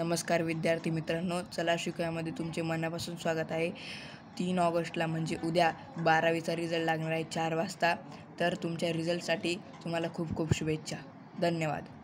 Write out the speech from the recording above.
नमस्कार विद्यार्थी मित्रांनो चला शिकव्यामध्ये तुमचे मनापासून स्वागत आहे तीन ऑगस्टला म्हणजे उद्या बारावीचा रिझल्ट लागणार आहे चार वाजता तर तुमच्या रिझल्टसाठी तुम्हाला खूप खूप शुभेच्छा धन्यवाद